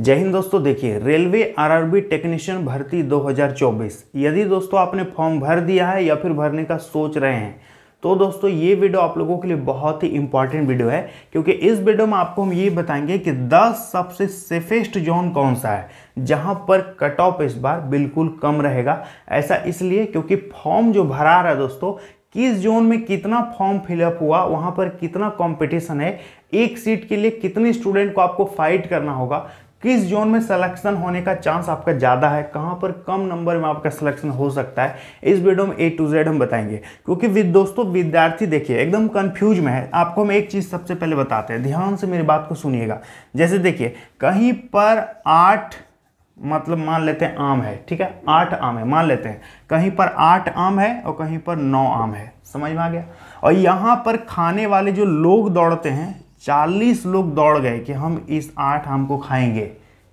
जय हिंद दोस्तों देखिए रेलवे आरआरबी टेक्नीशियन भर्ती 2024 यदि दोस्तों आपने फॉर्म भर दिया है या फिर भरने का सोच रहे हैं तो दोस्तों ये वीडियो आप लोगों के लिए बहुत ही इंपॉर्टेंट वीडियो है क्योंकि इस वीडियो में आपको हम ये बताएंगे कि 10 सबसे सेफेस्ट जोन कौन सा है जहां पर कट ऑफ इस बार बिल्कुल कम रहेगा ऐसा इसलिए क्योंकि फॉर्म जो भरा रहा है दोस्तों किस जोन में कितना फॉर्म फिलअप हुआ वहाँ पर कितना कंपटीशन है एक सीट के लिए कितने स्टूडेंट को आपको फाइट करना होगा किस जोन में सिलेक्शन होने का चांस आपका ज़्यादा है कहाँ पर कम नंबर में आपका सिलेक्शन हो सकता है इस वीडियो में ए टू जेड हम बताएंगे क्योंकि विद दोस्तों विद्यार्थी देखिए एकदम कंफ्यूज में है आपको हम एक चीज़ सबसे पहले बताते हैं ध्यान से मेरी बात को सुनिएगा जैसे देखिए कहीं पर आठ मतलब मान लेते हैं आम है ठीक है आठ आम है मान लेते हैं कहीं पर आठ आम है और कहीं पर नौ आम है समझ में आ गया और यहाँ पर खाने वाले जो लोग दौड़ते हैं चालीस लोग दौड़ गए कि हम इस आठ आम को खाएंगे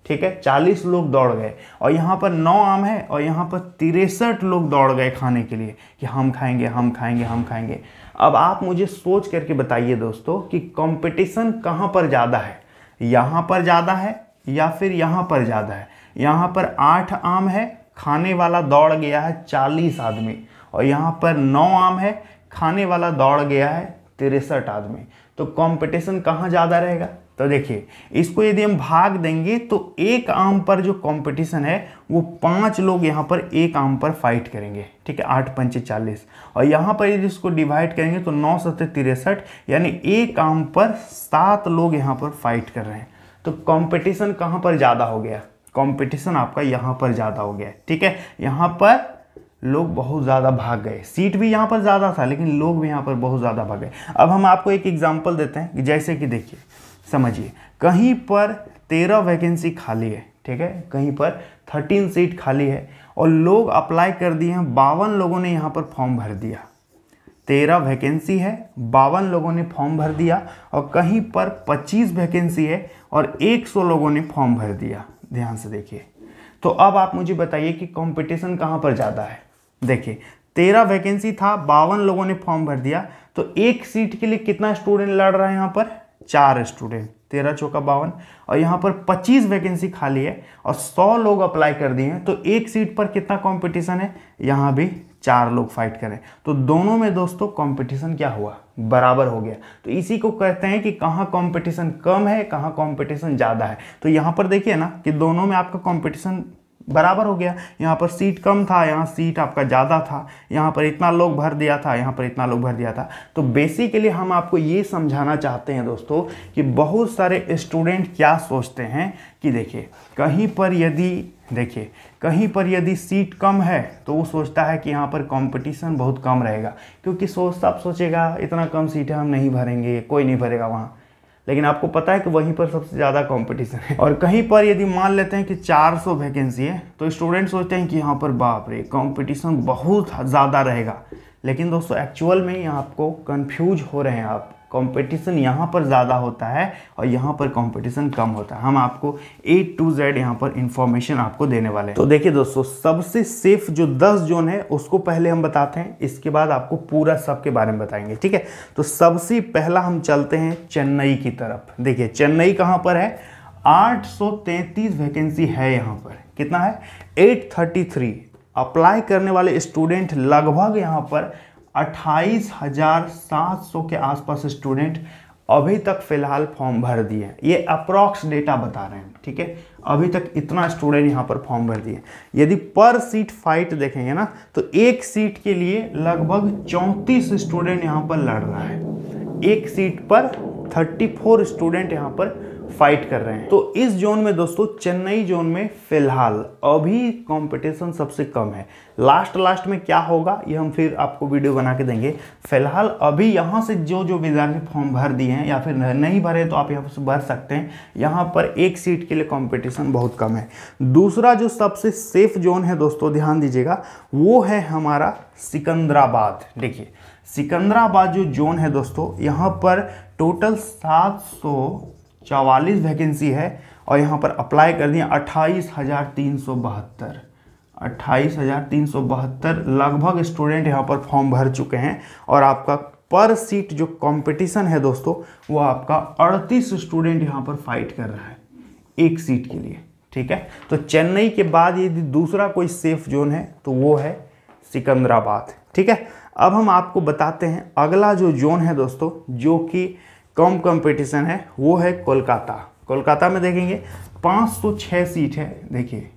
ठीक है चालीस लोग दौड़ गए और यहाँ पर नौ आम है और यहाँ पर तिरसठ लोग दौड़ गए खाने के लिए कि हम खाएंगे हम खाएंगे हम खाएंगे अब आप मुझे सोच करके बताइए दोस्तों कि कंपटीशन कहाँ पर ज़्यादा है यहाँ पर ज़्यादा है या फिर यहाँ पर ज़्यादा है यहाँ पर आठ आम है खाने वाला दौड़ गया है चालीस आदमी और यहाँ पर नौ आम है खाने वाला दौड़ गया है तिरसठ आदमी तो कंपटीशन कहाँ ज़्यादा रहेगा तो देखिए इसको यदि हम भाग देंगे तो एक आम पर जो कंपटीशन है वो पांच लोग यहाँ पर एक आम पर फाइट करेंगे ठीक है आठ पंचे चालीस और यहाँ पर यदि इसको डिवाइड करेंगे तो नौ सत्य तिरसठ यानी एक आम पर सात लोग यहाँ पर फाइट कर रहे हैं तो कंपटीशन कहाँ पर ज़्यादा हो गया कंपटीशन आपका यहाँ पर ज़्यादा हो गया ठीक है यहाँ पर लोग बहुत ज़्यादा भाग गए सीट भी यहाँ पर ज़्यादा था लेकिन लोग भी यहाँ पर बहुत ज़्यादा भाग गए अब हम आपको एक एग्जाम्पल देते हैं जैसे कि देखिए समझिए कहीं पर तेरह वैकेंसी खाली है ठीक है कहीं पर थर्टीन सीट खाली है और लोग अप्लाई कर दिए हैं बावन लोगों ने यहाँ पर फॉर्म भर दिया तेरह वैकेंसी है बावन लोगों ने फॉर्म भर दिया और कहीं पर पच्चीस वैकेंसी है और एक सौ लोगों ने फॉर्म भर दिया ध्यान से देखिए तो अब आप मुझे बताइए कि कंपटीशन कहाँ पर ज़्यादा है देखिए तेरह वैकेंसी था बावन लोगों ने फॉर्म भर दिया तो एक सीट के लिए कितना स्टूडेंट लड़ रहा है यहाँ पर चार स्टूडेंट तेरह चौका बावन और यहाँ पर पच्चीस वैकेंसी खाली है और सौ लोग अप्लाई कर दिए हैं तो एक सीट पर कितना कंपटीशन है यहाँ भी चार लोग फाइट करें तो दोनों में दोस्तों कंपटीशन क्या हुआ बराबर हो गया तो इसी को कहते हैं कि कहाँ कंपटीशन कम है कहाँ कंपटीशन ज़्यादा है तो यहाँ पर देखिए ना कि दोनों में आपका कंपटीशन बराबर हो गया यहाँ पर सीट कम था यहाँ सीट आपका ज़्यादा था यहाँ पर इतना लोग भर दिया था यहाँ पर इतना लोग भर दिया था तो बेसिकली हम आपको ये समझाना चाहते हैं दोस्तों कि बहुत सारे स्टूडेंट क्या सोचते हैं कि देखिए कहीं पर यदि देखिए कहीं पर यदि सीट कम है तो वो सोचता है कि यहाँ पर कंपटीशन बहुत कम रहेगा क्योंकि सोच आप सोचेगा इतना कम सीटें हम नहीं भरेंगे कोई नहीं भरेगा वहाँ लेकिन आपको पता है कि वहीं पर सबसे ज़्यादा कंपटीशन है और कहीं पर यदि मान लेते हैं कि 400 वैकेंसी है तो स्टूडेंट सोचते हैं कि यहाँ पर बाप रे कंपटीशन बहुत ज़्यादा रहेगा लेकिन दोस्तों एक्चुअल में ही आपको कन्फ्यूज हो रहे हैं आप कंपटीशन यहाँ पर ज़्यादा होता है और यहाँ पर कंपटीशन कम होता है हम आपको ए टू जेड यहाँ पर इंफॉर्मेशन आपको देने वाले हैं तो देखिए दोस्तों सबसे सेफ जो 10 जोन है उसको पहले हम बताते हैं इसके बाद आपको पूरा सब के बारे में बताएंगे ठीक है तो सबसे पहला हम चलते हैं चेन्नई की तरफ देखिए चेन्नई कहाँ पर है आठ वैकेंसी है यहाँ पर कितना है एट अप्लाई करने वाले स्टूडेंट लगभग यहाँ पर अट्ठाईस हज़ार सात सौ के आसपास स्टूडेंट अभी तक फ़िलहाल फॉर्म भर दिए ये अप्रॉक्स डेटा बता रहे हैं ठीक है अभी तक इतना स्टूडेंट यहाँ पर फॉर्म भर दिए यदि पर सीट फाइट देखेंगे ना तो एक सीट के लिए लगभग चौंतीस स्टूडेंट यहाँ पर लड़ रहा है एक सीट पर 34 स्टूडेंट यहाँ पर फाइट कर रहे हैं तो इस जोन में दोस्तों चेन्नई जोन में फिलहाल अभी कंपटीशन सबसे कम है लास्ट लास्ट में क्या होगा ये हम फिर आपको वीडियो बना के देंगे फिलहाल अभी यहाँ से जो जो विद्यार्थी फॉर्म भर दिए हैं या फिर नहीं भरे तो आप यहाँ से भर सकते हैं यहाँ पर एक सीट के लिए कॉम्पिटिशन बहुत कम है दूसरा जो सबसे सेफ जोन है दोस्तों ध्यान दीजिएगा वो है हमारा सिकंदराबाद देखिए सिकंदराबाद जो जोन है दोस्तों यहाँ पर टोटल सात सौ चवालीस वैकेंसी है और यहाँ पर अप्लाई कर दिया अट्ठाईस हज़ार तीन सौ बहत्तर अट्ठाईस हज़ार तीन सौ बहत्तर लगभग स्टूडेंट यहाँ पर फॉर्म भर चुके हैं और आपका पर सीट जो कंपटीशन है दोस्तों वो आपका अड़तीस स्टूडेंट यहाँ पर फाइट कर रहा है एक सीट के लिए ठीक है तो चेन्नई के बाद यदि दूसरा कोई सेफ जोन है तो वो है सिकंदराबाद ठीक है अब हम आपको बताते हैं अगला जो जोन है दोस्तों जो कि कम कंपटीशन है वो है कोलकाता कोलकाता में देखेंगे 506 सीट है देखिए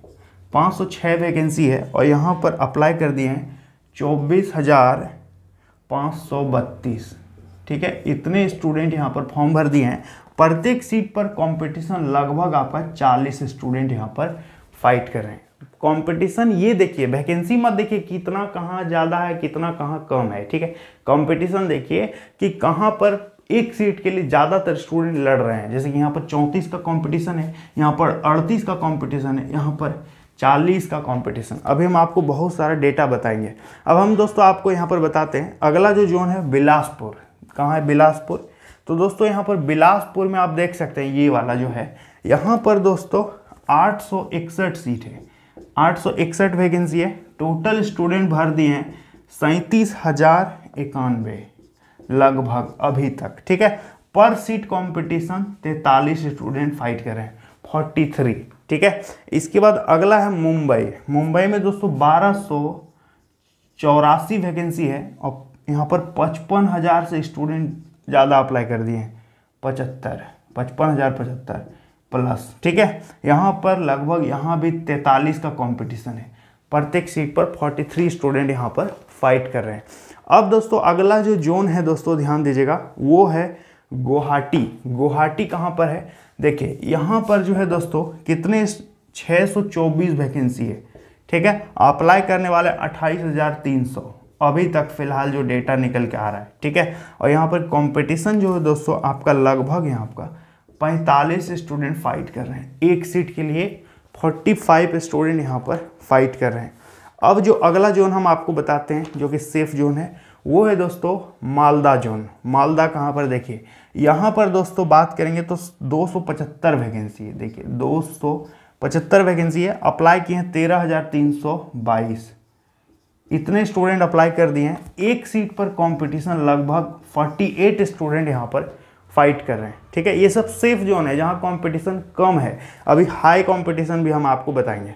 506 वैकेंसी है और यहाँ पर अप्लाई कर दिए हैं चौबीस हज़ार पाँच सौ बत्तीस ठीक है इतने स्टूडेंट यहाँ पर फॉर्म भर दिए हैं प्रत्येक सीट पर कंपटीशन लगभग आपका 40 स्टूडेंट यहाँ पर फाइट कर रहे हैं कंपटीशन ये देखिए वैकेंसी मत देखिए कितना कहाँ ज़्यादा है कितना कहाँ कम है ठीक है कंपटीशन देखिए कि कहाँ पर एक सीट के लिए ज़्यादातर स्टूडेंट लड़ रहे हैं जैसे कि यहाँ पर चौंतीस का कंपटीशन है यहाँ पर अड़तीस का कंपटीशन है यहाँ पर चालीस का कंपटीशन अभी हम आपको बहुत सारा डेटा बताएंगे अब हम दोस्तों आपको यहाँ पर बताते हैं अगला जो जोन है बिलासपुर कहाँ है बिलासपुर तो दोस्तों यहाँ पर बिलासपुर में आप देख सकते हैं ये वाला जो है यहाँ पर दोस्तों आठ सीट है आठ वैकेंसी है टोटल स्टूडेंट भर दिए हैं सैंतीस हज़ार इक्यानवे लगभग अभी तक ठीक है पर सीट कंपटीशन तैतालीस स्टूडेंट फाइट कर रहे हैं फोर्टी थ्री ठीक है इसके बाद अगला है मुंबई मुंबई में दोस्तों बारह सौ चौरासी वैकेंसी है और यहाँ पर पचपन हज़ार से स्टूडेंट ज़्यादा अप्लाई कर दिए हैं पचहत्तर पचपन हज़ार पचहत्तर प्लस ठीक है यहाँ पर लगभग यहाँ भी तैतालीस का कंपटीशन है प्रत्येक सीट पर 43 स्टूडेंट यहाँ पर फाइट कर रहे हैं अब दोस्तों अगला जो जोन है दोस्तों ध्यान दीजिएगा वो है गुवाहाटी गुवाहाटी कहाँ पर है देखिए यहाँ पर जो है दोस्तों कितने 624 वैकेंसी है ठीक है अप्लाई करने वाले 28,300 अभी तक फिलहाल जो डेटा निकल के आ रहा है ठीक है और यहाँ पर कंपटीशन जो है दोस्तों आपका लगभग यहाँ आपका 45 स्टूडेंट फाइट कर रहे हैं एक सीट के लिए 45 स्टूडेंट यहाँ पर फाइट कर रहे हैं अब जो अगला जोन हम आपको बताते हैं जो कि सेफ जोन है वो है दोस्तों मालदा जोन मालदा कहाँ पर देखिए यहाँ पर दोस्तों बात करेंगे तो 275 वैकेंसी है देखिए 275 वैकेंसी है अप्लाई किए हैं तेरह हज़ार तीन सौ बाईस इतने स्टूडेंट अप्लाई कर दिए हैं एक सीट पर कंपटीशन लगभग 48 स्टूडेंट यहाँ पर फाइट कर रहे हैं ठीक है ये सब सेफ जोन है जहाँ कंपटीशन कम है अभी हाई कंपटीशन भी हम आपको बताएंगे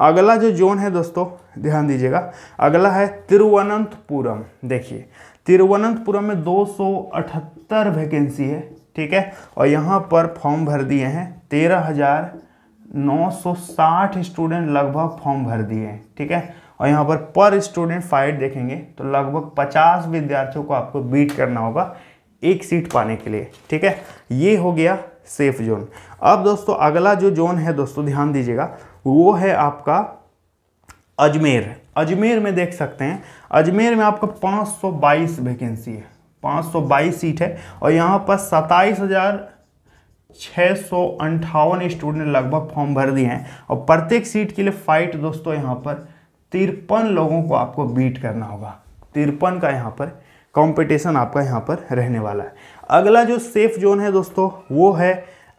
अगला जो जोन है दोस्तों ध्यान दीजिएगा अगला है तिरुवनंतपुरम देखिए तिरुवनंतपुरम में 278 वैकेंसी है ठीक है और यहाँ पर फॉर्म भर दिए हैं तेरह हज़ार साठ स्टूडेंट लगभग फॉर्म भर दिए हैं ठीक है और यहाँ पर पर स्टूडेंट फाइट देखेंगे तो लगभग 50 विद्यार्थियों को आपको बीट करना होगा एक सीट पाने के लिए ठीक है ये हो गया सेफ जोन अब दोस्तों अगला जो जोन है दोस्तों ध्यान दीजिएगा वो है आपका अजमेर अजमेर में देख सकते हैं अजमेर में आपका 522 वैकेंसी है 522 सीट है और यहाँ पर सत्ताईस हज़ार छः सौ अंठावन स्टूडेंट लगभग फॉर्म भर दिए हैं और प्रत्येक सीट के लिए फाइट दोस्तों यहाँ पर तिरपन लोगों को आपको बीट करना होगा तिरपन का यहाँ पर कंपटीशन आपका यहाँ पर रहने वाला है अगला जो सेफ जोन है दोस्तों वो है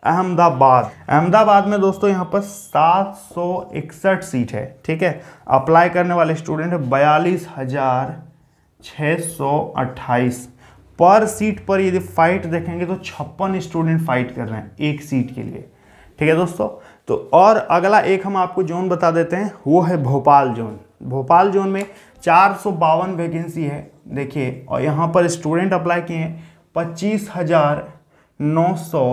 अहमदाबाद अहमदाबाद में दोस्तों यहाँ पर सात सीट है ठीक है अप्लाई करने वाले स्टूडेंट बयालीस हज़ार छः सौ अट्ठाईस पर सीट पर यदि फाइट देखेंगे तो छप्पन स्टूडेंट फाइट कर रहे हैं एक सीट के लिए ठीक है दोस्तों तो और अगला एक हम आपको जोन बता देते हैं वो है भोपाल जोन भोपाल जोन में चार वैकेंसी है देखिए और यहाँ पर स्टूडेंट अप्लाई किए हैं पच्चीस हज़ार नौ सौ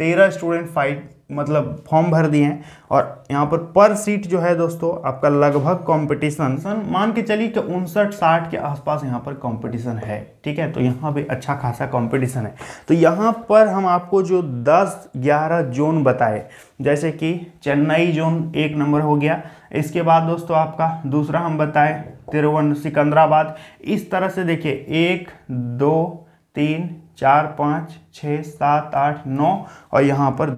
तेरह स्टूडेंट फाइट मतलब फॉर्म भर दिए हैं और यहाँ पर पर सीट जो है दोस्तों आपका लगभग कंपटीशन मान के चलिए कि उनसठ साठ के आसपास यहाँ पर कंपटीशन है ठीक है तो यहाँ भी अच्छा खासा कंपटीशन है तो यहाँ पर हम आपको जो 10 11 जोन बताए जैसे कि चेन्नई जोन एक नंबर हो गया इसके बाद दोस्तों आपका दूसरा हम बताएं तिरुवन सिकंदराबाद इस तरह से देखिए एक दो तीन चार पाँच छः सात आठ नौ और यहाँ पर